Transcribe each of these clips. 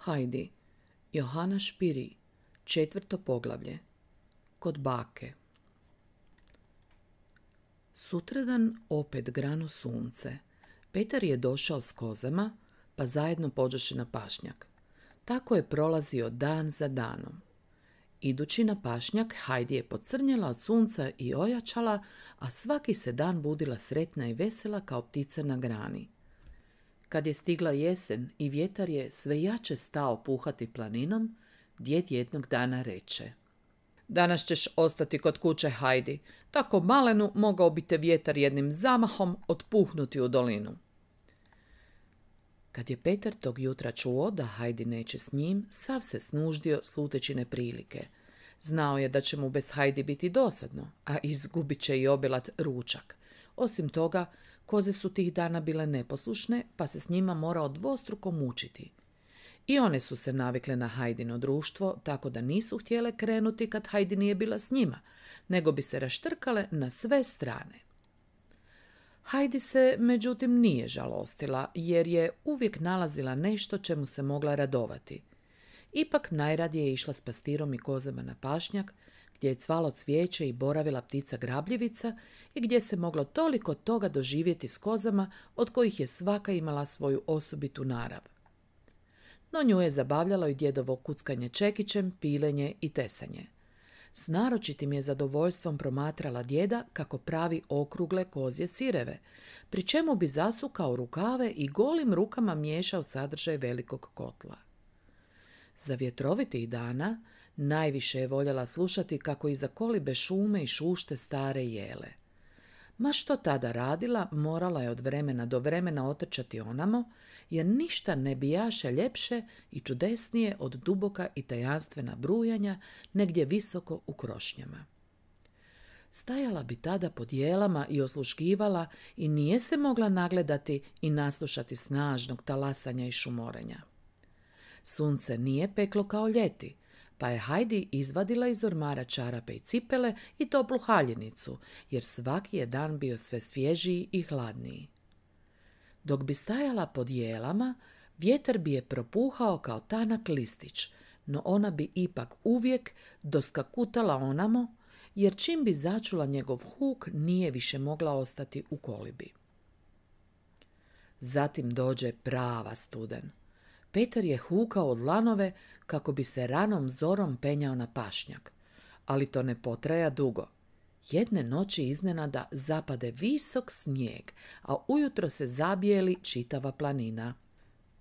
Hajdi, Johana Špiri, četvrto poglavlje, kod bake. Sutradan opet grano sunce. Petar je došao s kozama, pa zajedno pođoše na pašnjak. Tako je prolazio dan za danom. Idući na pašnjak, Hajdi je pocrnjela od sunca i ojačala, a svaki se dan budila sretna i vesela kao ptica na grani. Kad je stigla jesen i vjetar je sve jače stao puhati planinom, djed jednog dana reče. Danas ćeš ostati kod kuće Hajdi. Tako malenu mogao bi te vjetar jednim zamahom otpuhnuti u dolinu. Kad je Peter tog jutra čuo da Hajdi neće s njim, sav se snuždio sluteći neprilike. Znao je da će mu bez Hajdi biti dosadno, a izgubit će i obilat ručak. Osim toga, Koze su tih dana bile neposlušne, pa se s njima morao dvostruko mučiti. I one su se navikle na Hajdino društvo, tako da nisu htjele krenuti kad Hajdi nije bila s njima, nego bi se raštrkale na sve strane. Hajdi se, međutim, nije žalostila, jer je uvijek nalazila nešto čemu se mogla radovati. Ipak najradije je išla s pastirom i kozama na pašnjak, gdje je cvalo cvijeće i boravila ptica grabljivica i gdje se moglo toliko toga doživjeti s kozama od kojih je svaka imala svoju osobitu narav. No nju je zabavljalo i djedovo kuckanje čekićem, pilenje i tesanje. S naročitim je zadovoljstvom promatrala djeda kako pravi okrugle kozje sireve, pri čemu bi zasukao rukave i golim rukama miješao sadržaj velikog kotla. Za i dana Najviše je voljela slušati kako iza kolibe šume i šušte stare jele. Ma što tada radila, morala je od vremena do vremena otrčati onamo, jer ništa ne bijaše ljepše i čudesnije od duboka i tajanstvena brujanja negdje visoko u krošnjama. Stajala bi tada pod jelama i osluškivala i nije se mogla nagledati i naslušati snažnog talasanja i šumorenja. Sunce nije peklo kao ljeti, pa je Heidi izvadila iz ormara čarape i cipele i toplu haljenicu, jer svaki je dan bio sve svježiji i hladniji. Dok bi stajala pod jelama, vjetar bi je propuhao kao tanak listić, no ona bi ipak uvijek doskakutala onamo, jer čim bi začula njegov huk nije više mogla ostati u kolibi. Zatim dođe prava studen. Petar je hukao od lanove kako bi se ranom zorom penjao na pašnjak. Ali to ne potraja dugo. Jedne noći iznenada zapade visok snijeg, a ujutro se zabijeli čitava planina.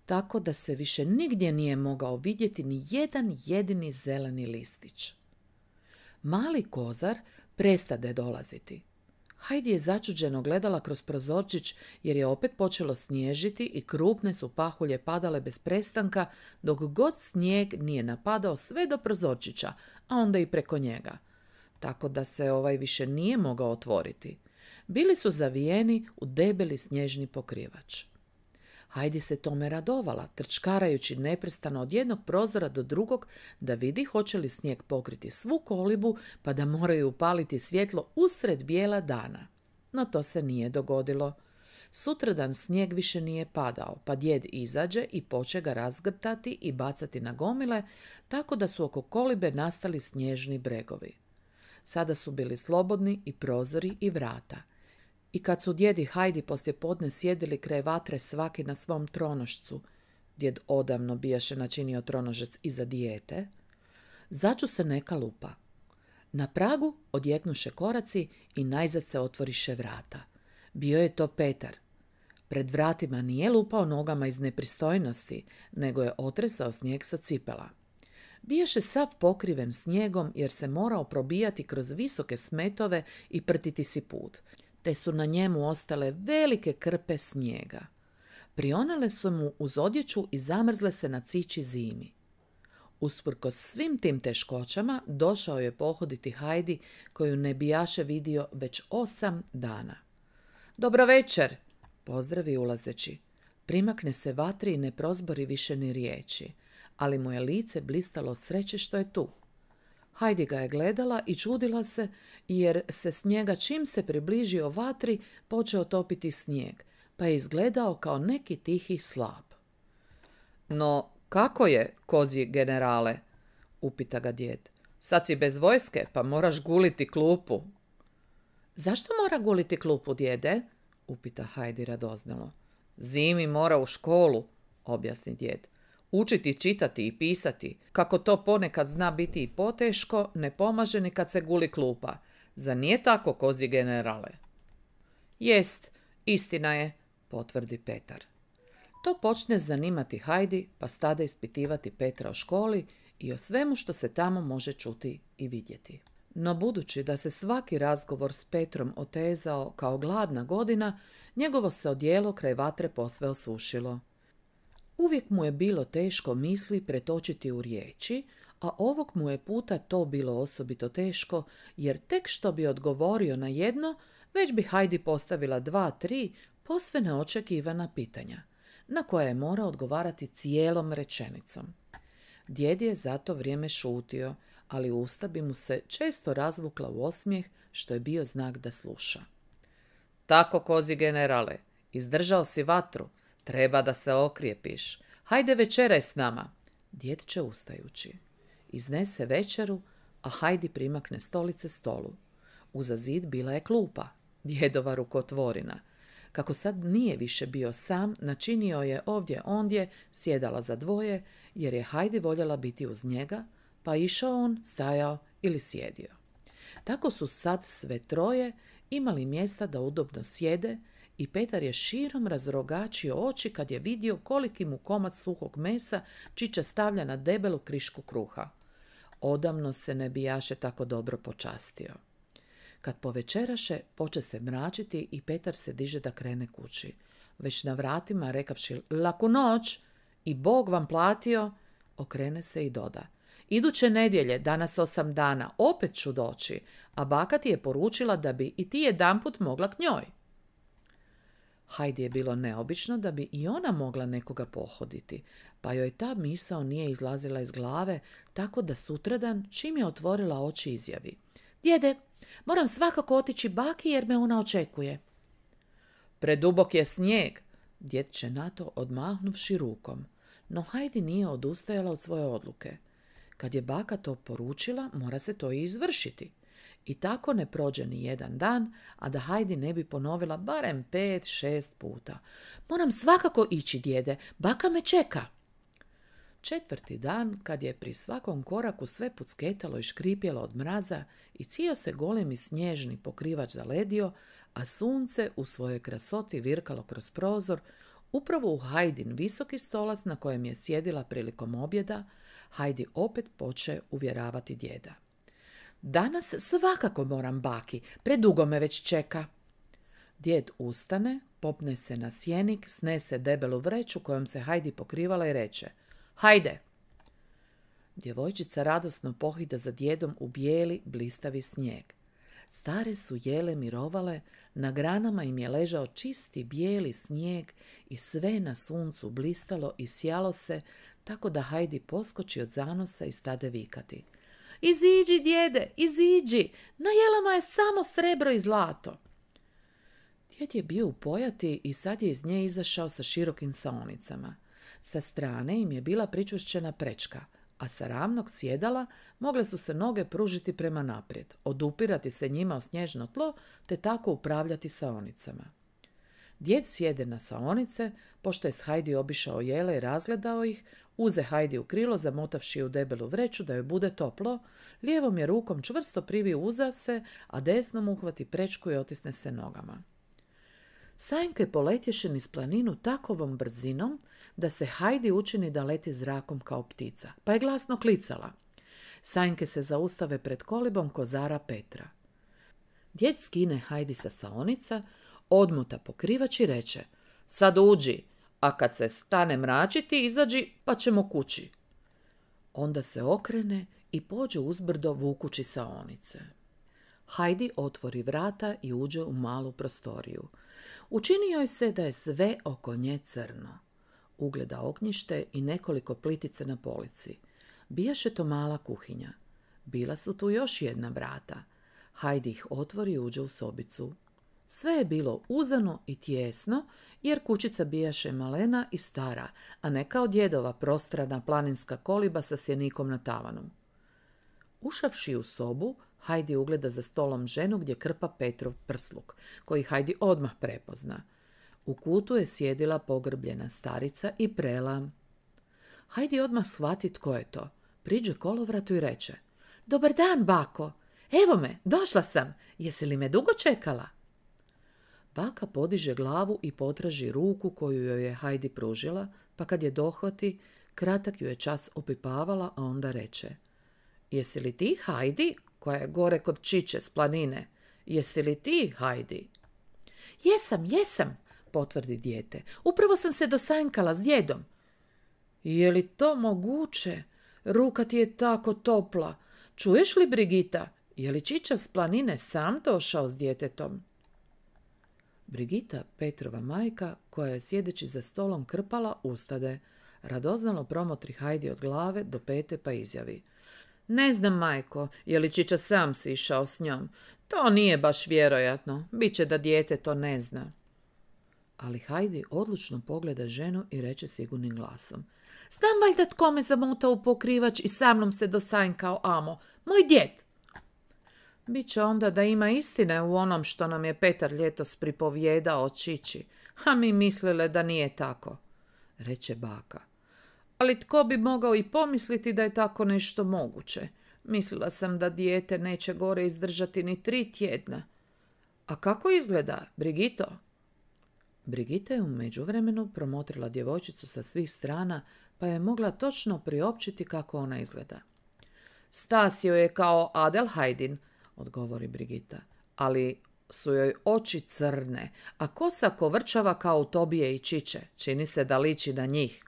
Tako da se više nigdje nije mogao vidjeti ni jedan jedini zeleni listić. Mali kozar prestade dolaziti. Hajdi je začuđeno gledala kroz prozorčić jer je opet počelo snježiti i krupne su pahulje padale bez prestanka dok god snijeg nije napadao sve do prozorčića, a onda i preko njega. Tako da se ovaj više nije mogao otvoriti. Bili su zavijeni u debeli snježni pokrivač. Hajdi se tome radovala, trčkarajući neprestano od jednog prozora do drugog da vidi hoće li snijeg pokriti svu kolibu pa da moraju upaliti svjetlo usred bijela dana. No to se nije dogodilo. Sutradan snijeg više nije padao, pa djed izađe i poče ga razgrtati i bacati na gomile, tako da su oko kolibe nastali snježni bregovi. Sada su bili slobodni i prozori i vrata – i kad su djedi Hajdi podne sjedili kraj vatre svaki na svom tronošcu, djed odavno bijaše načinio tronožec i za dijete, začu se neka lupa. Na pragu odjeknuše koraci i najzad se otvoriše vrata. Bio je to Petar. Pred vratima nije lupao nogama iz nepristojnosti, nego je otresao snijeg sa cipela. Biješe sav pokriven snijegom jer se morao probijati kroz visoke smetove i prtiti si put – te su na njemu ostale velike krpe snijega. Prionale su mu uz odjeću i zamrzle se na cići zimi. Usprkos svim tim teškoćama došao je pohoditi Hajdi koju ne bijaše vidio već osam dana. Dobro večer, pozdravi ulazeći. Primakne se vatri i ne prozbori više ni riječi, ali mu je lice blistalo sreće što je tu. Hajdi ga je gledala i čudila se, jer se s njega čim se približio vatri počeo topiti snijeg, pa je izgledao kao neki tihi slab. No, kako je, kozi generale? upita ga djed. Sad si bez vojske, pa moraš guliti klupu. Zašto mora guliti klupu, djede? upita Heidi radoznalo. Zimi mora u školu, objasni djed. Učiti čitati i pisati, kako to ponekad zna biti i poteško, ne pomaže ni kad se guli klupa. Za nije tako, kozi generale? Jest, istina je, potvrdi Petar. To počne zanimati Hajdi, pa stade ispitivati Petra o školi i o svemu što se tamo može čuti i vidjeti. No budući da se svaki razgovor s Petrom otezao kao gladna godina, njegovo se odijelo kraj vatre posve osušilo. Uvijek mu je bilo teško misli pretočiti u riječi, a ovog mu je puta to bilo osobito teško, jer tek što bi odgovorio na jedno, već bi Hajdi postavila dva, tri posve neočekivana pitanja, na koja je mora odgovarati cijelom rečenicom. Djed je za to vrijeme šutio, ali usta bi mu se često razvukla u osmijeh, što je bio znak da sluša. Tako, kozi generale, izdržao si vatru, Treba da se okrijepiš. Hajde večeraj s nama. djet će ustajući. Iznese večeru, a Hajdi primakne stolice stolu. Uza zid bila je klupa, djedova rukotvorina. Kako sad nije više bio sam, načinio je ovdje ondje, sjedala za dvoje, jer je Hajdi voljela biti uz njega, pa išao on, stajao ili sjedio. Tako su sad sve troje imali mjesta da udobno sjede, i Petar je širom razrogačio oči kad je vidio koliki mu komad suhog mesa Čiča stavlja na debelu krišku kruha. Odavno se ne bijaše tako dobro počastio. Kad povečeraše, poče se mračiti i Petar se diže da krene kući. Već na vratima, rekavši laku noć i Bog vam platio, okrene se i doda. Iduće nedjelje, danas osam dana, opet ću doći, a baka ti je poručila da bi i ti jedanput mogla k njoj. Hajdi je bilo neobično da bi i ona mogla nekoga pohoditi, pa joj ta misao nije izlazila iz glave, tako da sutradan, čim je otvorila oči, izjavi. Djede, moram svakako otići baki jer me ona očekuje. Predubok je snijeg, djet će na to odmahnuvši rukom. No Hajdi nije odustajala od svoje odluke. Kad je baka to poručila, mora se to i izvršiti. I tako ne prođe ni jedan dan, a da Hajdi ne bi ponovila barem pet, šest puta. Moram svakako ići, djede, baka me čeka. Četvrti dan, kad je pri svakom koraku sve pucketalo i škripjelo od mraza i cijeo se golemi snježni pokrivač zaledio, a sunce u svojoj krasoti virkalo kroz prozor, upravo u Hajdin visoki stolac na kojem je sjedila prilikom objeda, Hajdi opet poče uvjeravati djeda. Danas svakako moram baki, predugo me već čeka. Djed ustane, popne se na sjenik, snese debelu vreću kojom se Hajdi pokrivala i reče Hajde! Djevojčica radosno pohida za djedom u bijeli, blistavi snijeg. Stare su jele mirovale, na granama im je ležao čisti bijeli snijeg i sve na suncu blistalo i sjalo se, tako da Hajdi poskoči od zanosa i stade vikati – Iziđi, djede, iziđi, na jelama je samo srebro i zlato. Djed je bio u pojati i sad je iz nje izašao sa širokim saonicama. Sa strane im je bila pričušćena prečka, a sa ravnog sjedala mogle su se noge pružiti prema naprijed, odupirati se njima o snježno tlo te tako upravljati saonicama. Djed sjede na saonice, pošto je s obišao jele i razgledao ih, Uze Hajdi u krilo, zamotavši u debelu vreću da joj bude toplo, lijevom je rukom čvrsto privi uza se, a desnom uhvati prečku i otisne se nogama. Sajnke poletješe niz planinu takovom brzinom da se Hajdi učini da leti zrakom kao ptica, pa je glasno klicala. Sajnke se zaustave pred kolibom kozara Petra. Djec skine Hajdi sa saonica, odmuta pokrivač i reče Sad uđi, a kad se stane mračiti, izađi pa ćemo kući. Onda se okrene i pođe uzbrdo vukući saonice. Hajdi otvori vrata i uđe u malu prostoriju. Učinio je se da je sve oko nje crno. Ugleda ognjište i nekoliko plitice na polici. Bijaše to mala kuhinja. Bila su tu još jedna vrata. Hajdi ih otvori i uđe u sobicu sve je bilo uzano i tjesno, jer kućica bijaše malena i stara, a ne kao djedova prostrana planinska koliba sa sjenikom na tavanom. Ušavši u sobu, Hajdi ugleda za stolom ženu gdje krpa Petrov prsluk, koji Hajdi odmah prepozna. U kutu je sjedila pogrbljena starica i prela. Hajdi odmah shvati tko je to. Priđe kolovratu i reče. Dobar dan, bako. Evo me, došla sam. Jesi li me dugo čekala? Baka podiže glavu i potraži ruku koju joj je Hajdi pružila, pa kad je dohvati, kratak ju je čas opipavala, a onda reče. Jesi li ti, Hajdi, koja je gore kod Čiče s planine? Jesi li ti, Hajdi? Jesam, jesam, potvrdi dijete. Upravo sam se dosanjkala s djedom. Je li to moguće? Ruka ti je tako topla. Čuješ li, Brigita? Je li Čiča s planine sam došao s djetetom? Brigita, Petrova majka, koja je sjedeći za stolom krpala ustade, radoznalo promotri Hajdi od glave do pete pa izjavi. Ne znam, majko, je li Čiča sam si išao s njom. To nije baš vjerojatno. Biće da dijete to ne zna. Ali Hajdi odlučno pogleda ženu i reče sigurnim glasom. Znam valjda tko me zamotao u pokrivač i sa mnom se dosanjkao amo. Moj djet! će onda da ima istine u onom što nam je Petar ljetos pripovjedao Čići. a mi mislile da nije tako, reče baka. Ali tko bi mogao i pomisliti da je tako nešto moguće? Mislila sam da dijete neće gore izdržati ni tri tjedna. A kako izgleda, Brigito? Brigita je u međuvremenu promotrila djevojčicu sa svih strana, pa je mogla točno priopćiti kako ona izgleda. Stasio je kao Adel odgovori Brigita. Ali su joj oči crne, a kosa kovrčava kao Tobije i Čiče. Čini se da liči na njih.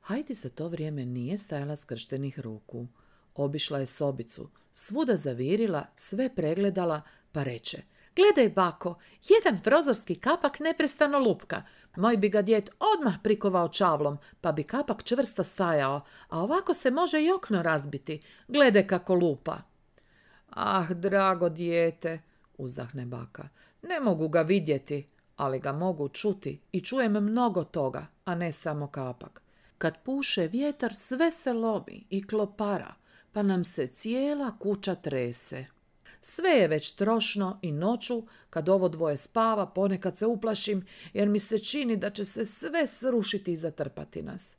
Hajdi za to vrijeme nije stajala skrštenih ruku. Obišla je sobicu, svuda zavirila, sve pregledala, pa reče Gledaj, bako, jedan prozorski kapak neprestano lupka. Moj bi ga djet odmah prikovao čavlom, pa bi kapak čvrsto stajao, a ovako se može i okno razbiti. Gledaj kako lupa. Ah, drago dijete, uzdahne baka. Ne mogu ga vidjeti, ali ga mogu čuti i čujem mnogo toga, a ne samo kapak. Kad puše vjetar sve se lomi i klopara, pa nam se cijela kuća trese. Sve je već trošno i noću, kad ovo dvoje spava, ponekad se uplašim, jer mi se čini da će se sve srušiti i zatrpati nas.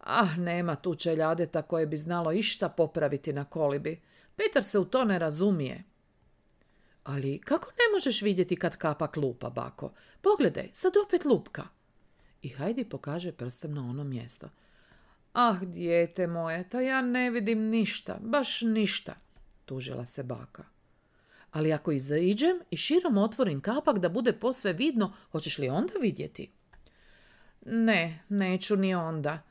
Ah, nema tu čeljadeta koje bi znalo išta popraviti na kolibi. Petar se u to ne razumije. Ali kako ne možeš vidjeti kad kapa klupa bako? Pogledaj, sad opet lupka. I Hajdi pokaže prstem na ono mjesto. Ah, dijete moje, to ja ne vidim ništa, baš ništa, tužila se baka. Ali ako izađem i širom otvorim kapak da bude posve vidno, hoćeš li onda vidjeti? Ne, neću ni onda.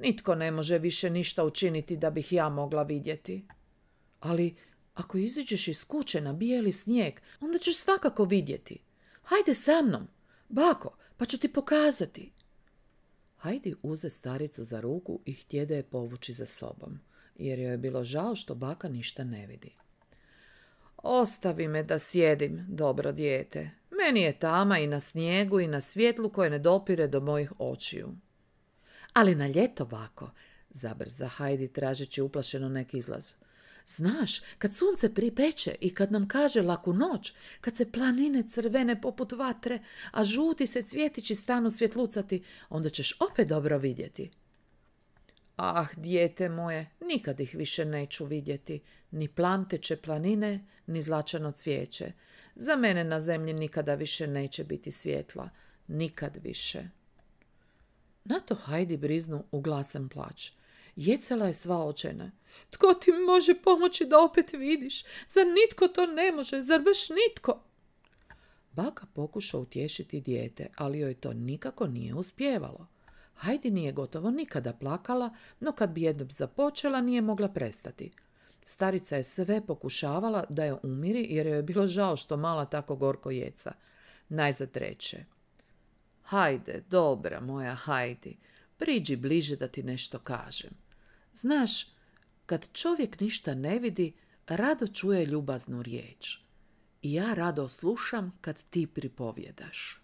Nitko ne može više ništa učiniti da bih ja mogla vidjeti ali ako iziđeš iz kuće na bijeli snijeg, onda ćeš svakako vidjeti. Hajde sa mnom, bako, pa ću ti pokazati. Hajdi uze staricu za ruku i htjede je povući za sobom, jer joj je bilo žao što baka ništa ne vidi. Ostavi me da sjedim, dobro dijete. Meni je tama i na snijegu i na svjetlu koje ne dopire do mojih očiju. Ali na ljeto, bako, zabrza Hajdi tražeći uplašeno neki izlaz. Znaš, kad sunce pripeče i kad nam kaže laku noć, kad se planine crvene poput vatre, a žuti se cvjetići stanu svjetlucati, onda ćeš opet dobro vidjeti. Ah, dijete moje, nikad ih više neću vidjeti, ni plamteće planine, ni zlačano cvijeće. Za mene na zemlji nikada više neće biti svjetla, nikad više. Na to Hajdi briznu u glasan plać. Jecela je sva očena. Tko ti može pomoći da opet vidiš? Zar nitko to ne može? Zar baš nitko? Baka pokušao utješiti dijete, ali joj to nikako nije uspjevalo. Hajdi nije gotovo nikada plakala, no kad bi jednom započela nije mogla prestati. Starica je sve pokušavala da je umiri jer joj je bilo žao što mala tako gorko jeca. Najzad reče. Hajde, dobra moja, hajdi. Priđi bliže da ti nešto kažem. Znaš, kad čovjek ništa ne vidi, rado čuje ljubaznu riječ. I ja rado slušam kad ti pripovjedaš.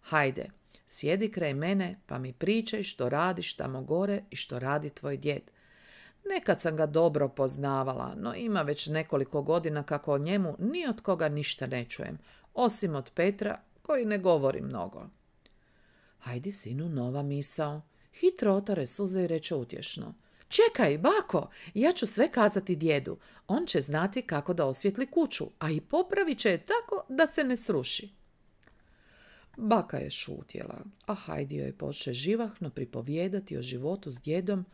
Hajde, sjedi kraj mene pa mi pričaj što radiš tamo gore i što radi tvoj djed. Nekad sam ga dobro poznavala, no ima već nekoliko godina kako o njemu ni od koga ništa ne čujem, osim od Petra koji ne govori mnogo. Hajdi sinu nova misao. Hitro otare suze i reče utješno. Čekaj, bako, ja ću sve kazati djedu. On će znati kako da osvjetli kuću, a i popravit će je tako da se ne sruši. Baka je šutjela, a Hajdio je počeo živahno pripovijedati o životu s djedom,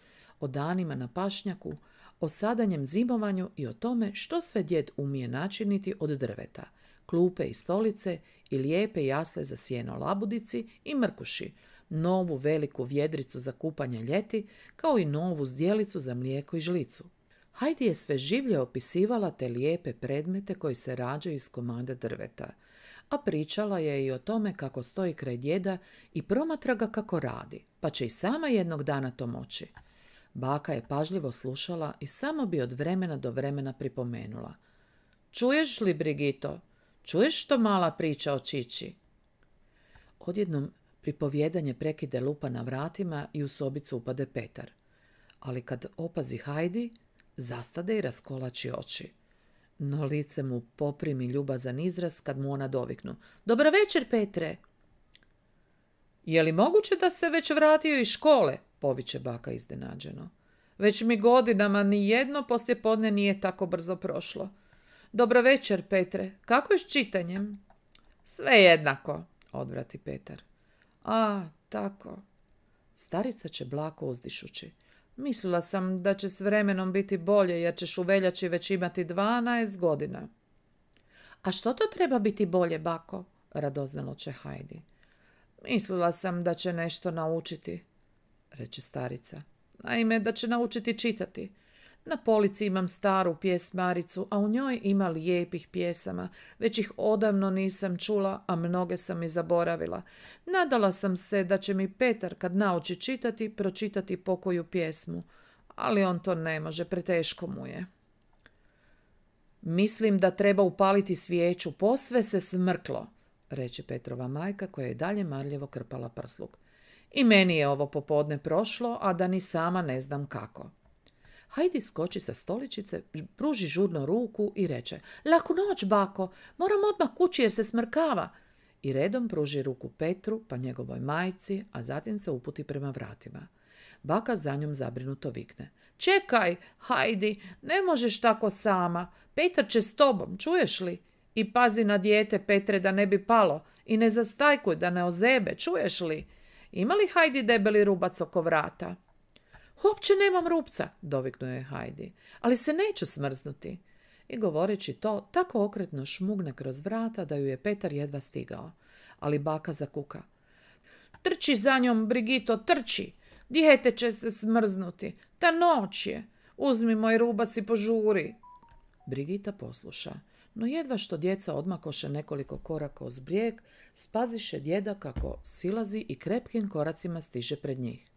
o danima na pašnjaku, o sadanjem zimovanju i o tome što sve djed umije načiniti od drveta, klupe i stolice i lijepe jasle za sjeno labudici i mrkuši – novu veliku vjedricu za kupanje ljeti, kao i novu zdjelicu za mlijeko i žlicu. Hajdi je sve življe opisivala te lijepe predmete koji se rađaju iz komada drveta, a pričala je i o tome kako stoji kraj djeda i promatra ga kako radi, pa će i sama jednog dana to moći. Baka je pažljivo slušala i samo bi od vremena do vremena pripomenula. Čuješ li, Brigito? Čuješ što mala priča o Čići? Odjednom Pripovjedanje prekide lupa na vratima i u sobicu upade Petar. Ali kad opazi Hajdi, zastade i raskolači oči. No lice mu poprimi ljubazan izraz kad mu ona doviknu. Dobar večer, Petre! Je li moguće da se već vratio iz škole? Poviće baka iznenađeno. Već mi godinama ni jedno poslijepodne nije tako brzo prošlo. Dobro večer, Petre. Kako je s čitanjem? Sve jednako, odvrati Petar. A, tako. Starica će blako uzdišući. Mislila sam da će s vremenom biti bolje jer ćeš u veljači već imati 12 godina. A što to treba biti bolje, bako? Radoznalo će Hajdi. Mislila sam da će nešto naučiti, reče starica. Naime, da će naučiti čitati. Na polici imam staru pjesmaricu, a u njoj ima lijepih pjesama. Već ih odavno nisam čula, a mnoge sam i zaboravila. Nadala sam se da će mi Petar, kad nauči čitati, pročitati pokoju pjesmu. Ali on to ne može, preteško mu je. Mislim da treba upaliti svijeću, posve se smrklo, reče Petrova majka koja je dalje marljivo krpala prsluk. I meni je ovo popodne prošlo, a da ni sama ne znam kako. Hajdi skoči sa stoličice, pruži žurno ruku i reče Laku noć, bako, moram odmah kući jer se smrkava. I redom pruži ruku Petru pa njegovoj majci, a zatim se uputi prema vratima. Baka za njom zabrinuto vikne. Čekaj, hajdi, ne možeš tako sama. Petar će s tobom, čuješ li? I pazi na dijete, Petre, da ne bi palo. I ne zastajkuj, da ne ozebe, čuješ li? Ima li hajdi debeli rubac oko vrata? Uopće nemam rupca, doviknuo je Hajdi, ali se neću smrznuti. I govoreći to, tako okretno šmugne kroz vrata da ju je Petar jedva stigao. Ali baka zakuka. Trči za njom, Brigito, trči! Dijete će se smrznuti. Ta noć je. Uzmi moj rubac i požuri. Brigita posluša. No jedva što djeca odmakoše nekoliko koraka uz brijeg, spaziše djeda kako silazi i krepkim koracima stiže pred njih.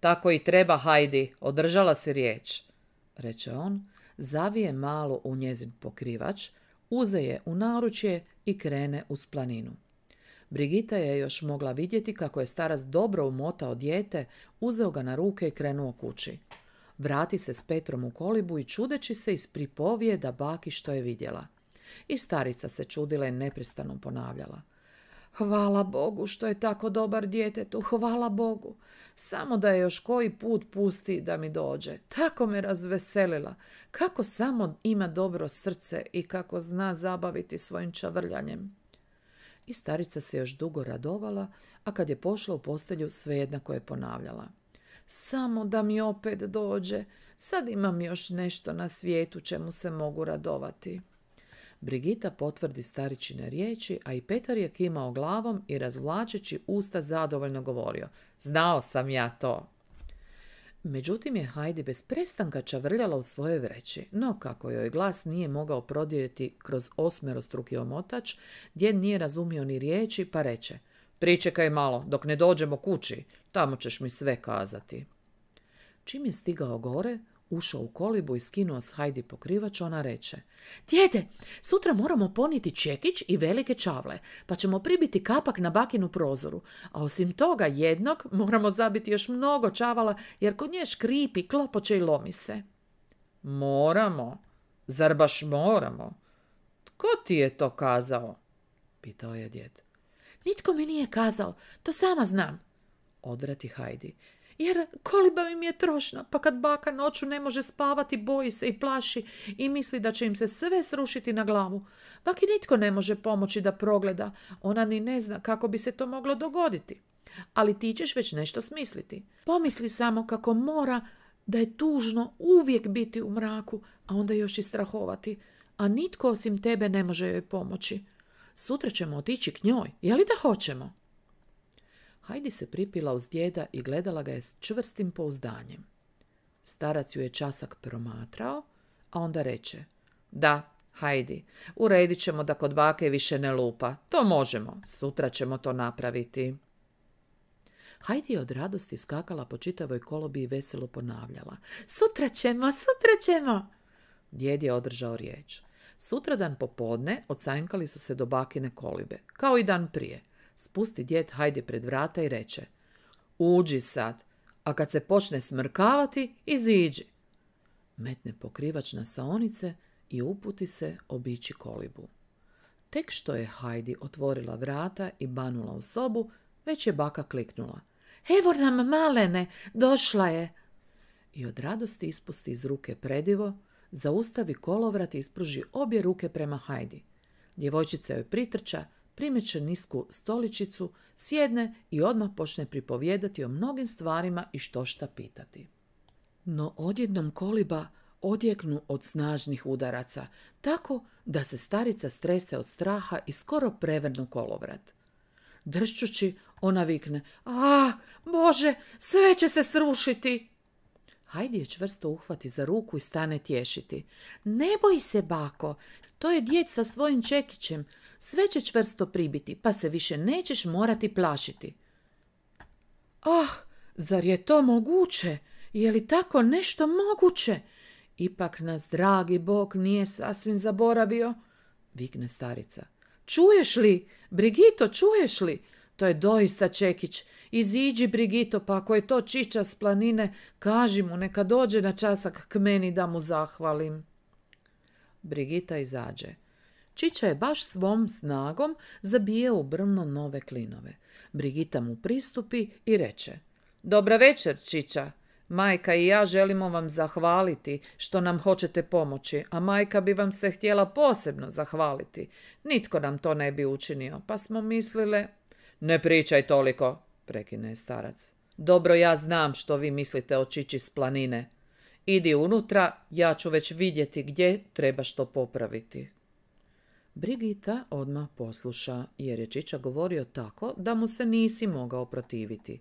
Tako i treba, Hajdi, održala si riječ, reče on, zavije malo u njezin pokrivač, uze je u naručje i krene uz planinu. Brigita je još mogla vidjeti kako je starac dobro umotao dijete, uzeo ga na ruke i krenuo kući. Vrati se s Petrom u kolibu i čudeći se ispripovije da baki što je vidjela. I starica se čudila i neprestano ponavljala – Hvala Bogu što je tako dobar djetetu, hvala Bogu. Samo da je još koji put pusti da mi dođe. Tako me razveselila. Kako samo ima dobro srce i kako zna zabaviti svojim čavrljanjem. I starica se još dugo radovala, a kad je pošla u postelju sve jednako je ponavljala. Samo da mi opet dođe, sad imam još nešto na svijetu čemu se mogu radovati. Brigita potvrdi staričine riječi, a i Petar je kimao glavom i razvlačeći usta zadovoljno govorio. Znao sam ja to. Međutim je Hajdi bez prestanka čavrljala u svoje vreći, no kako joj glas nije mogao prodijeti kroz osmerostruki omotač, djed nije razumio ni riječi pa reče Pričekaj malo, dok ne dođemo kući, tamo ćeš mi sve kazati. Čim je stigao gore, ušao u kolibu i skinuo s Hajdi pokrivač, ona reče Djede, sutra moramo poniti četić i velike čavle, pa ćemo pribiti kapak na bakinu prozoru, a osim toga jednog moramo zabiti još mnogo čavala jer kod nje škripi, klopoče i lomi se. Moramo? Zar baš moramo? Tko ti je to kazao? Pitao je djed. Nitko mi nije kazao, to sama znam, odvrati Hajdi jer koliba im je trošna, pa kad baka noću ne može spavati, boji se i plaši i misli da će im se sve srušiti na glavu. Baki nitko ne može pomoći da progleda, ona ni ne zna kako bi se to moglo dogoditi. Ali ti ćeš već nešto smisliti. Pomisli samo kako mora da je tužno uvijek biti u mraku, a onda još i strahovati, a nitko osim tebe ne može joj pomoći. Sutra ćemo otići k njoj, je li da hoćemo? Hajdi se pripila uz djeda i gledala ga je s čvrstim pouzdanjem. Starac ju je časak promatrao, a onda reče. Da, hajdi, uredit ćemo da kod bake više ne lupa. To možemo, sutra ćemo to napraviti. Hajdi je od radosti skakala po čitavoj kolobi i veselo ponavljala. Sutra ćemo, sutra ćemo! Djed je održao riječ. Sutradan popodne odsanjkali su se do bakine kolibe, kao i dan prije. Spusti djet Hajdi pred vrata i reče. Uđi sad, a kad se počne smrkavati, iziđi. Metne pokrivač na saonice i uputi se obići kolibu. Tek što je Hajdi otvorila vrata i banula u sobu, već je baka kliknula. Evo nam malene, došla je. I od radosti ispusti iz ruke predivo, zaustavi kolovrat i ispruži obje ruke prema Hajdi. Djevojčica joj pritrča, primeće nisku stoličicu, sjedne i odmah počne pripovijedati o mnogim stvarima i što šta pitati. No odjednom koliba odjeknu od snažnih udaraca, tako da se starica strese od straha i skoro prevrnu kolovrat. Dršćući, ona vikne, a, Bože, sve će se srušiti! Hajdi je čvrsto uhvati za ruku i stane tješiti. Ne boj se, bako, to je djeca sa svojim čekićem sve će čvrsto pribiti, pa se više nećeš morati plašiti. Ah, zar je to moguće? Je li tako nešto moguće? Ipak nas dragi Bog nije sasvim zaboravio, vikne starica. Čuješ li? Brigito, čuješ li? To je doista Čekić. Iziđi, Brigito, pa ako je to Čiča s planine, kaži mu, neka dođe na časak k meni da mu zahvalim. Brigita izađe. Čiča je baš svom snagom zabije u brvno nove klinove. Brigita mu pristupi i reče Dobra večer, Čiča. Majka i ja želimo vam zahvaliti što nam hoćete pomoći, a majka bi vam se htjela posebno zahvaliti. Nitko nam to ne bi učinio, pa smo mislile... Ne pričaj toliko, prekine starac. Dobro ja znam što vi mislite o Čiči s planine. Idi unutra, ja ću već vidjeti gdje treba što popraviti. Brigita odmah posluša, jer je Čiča govorio tako da mu se nisi mogao protiviti.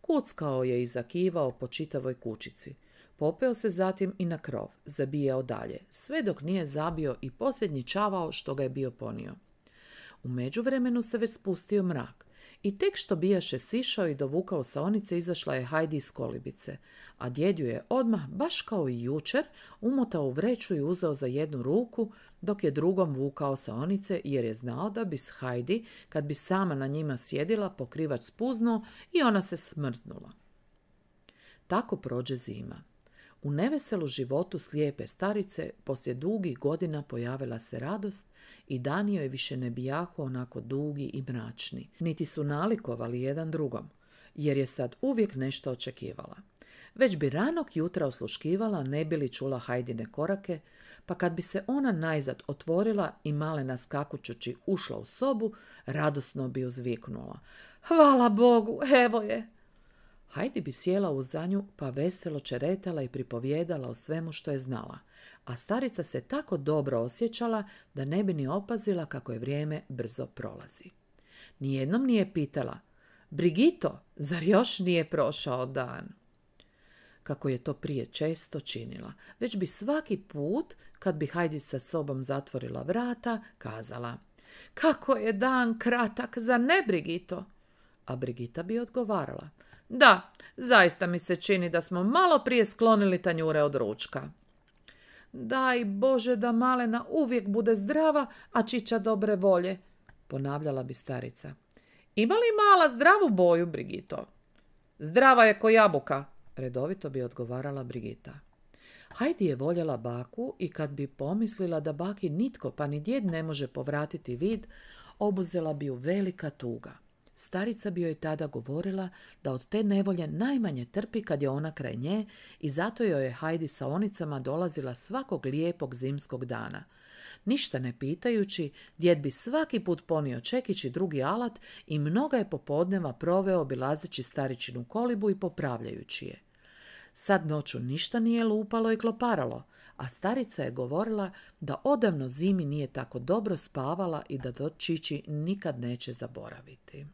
Kuckao je i zakivao po čitavoj kućici. Popeo se zatim i na krov, zabijao dalje, sve dok nije zabio i posljednji čavao što ga je bio ponio. U međuvremenu se već spustio mrak. I tek što bijaše sišao i dovukao saonice, izašla je Heidi iz kolibice, a djedju je odmah, baš kao i jučer, umotao u vreću i uzeo za jednu ruku, dok je drugom vukao saonice jer je znao da bi s Heidi, kad bi sama na njima sjedila, pokrivač spuznuo i ona se smrznula. Tako prođe zima. U neveselu životu slijepe starice poslije dugih godina pojavila se radost i Danio je više ne bijahu onako dugi i mračni. Niti su nalikovali jedan drugom, jer je sad uvijek nešto očekivala. Već bi ranog jutra osluškivala, ne bi li čula Hajdine korake, pa kad bi se ona najzad otvorila i malena skakućući ušla u sobu, radosno bi uzviknula. Hvala Bogu, evo je! Hajdi bi sjela u zanju pa veselo čeretala i pripovjedala o svemu što je znala, a starica se tako dobro osjećala da ne bi ni opazila kako je vrijeme brzo prolazi. Nijednom nije pitala, Brigito, zar još nije prošao dan? Kako je to prije često činila, već bi svaki put, kad bi Hajdi sa sobom zatvorila vrata, kazala, kako je dan kratak, za ne Brigito? A Brigita bi odgovarala, da, zaista mi se čini da smo malo prije sklonili tanjure od ručka. Daj Bože da malena uvijek bude zdrava, a Čića dobre volje, ponavljala bi starica. Ima li mala zdravu boju, Brigito? Zdrava je ko jabuka, redovito bi odgovarala Brigita. Hajdi je voljela baku i kad bi pomislila da baki nitko pa ni djed ne može povratiti vid, obuzela bi ju velika tuga. Starica bi joj tada govorila da od te nevolje najmanje trpi kad je ona kraj nje i zato joj je Hajdi sa onicama dolazila svakog lijepog zimskog dana. Ništa ne pitajući, djed bi svaki put ponio čekići drugi alat i mnoga je popodneva proveo obilazeći staričinu kolibu i popravljajući je. Sad noću ništa nije lupalo i kloparalo, a starica je govorila da odavno zimi nije tako dobro spavala i da to čići nikad neće zaboraviti.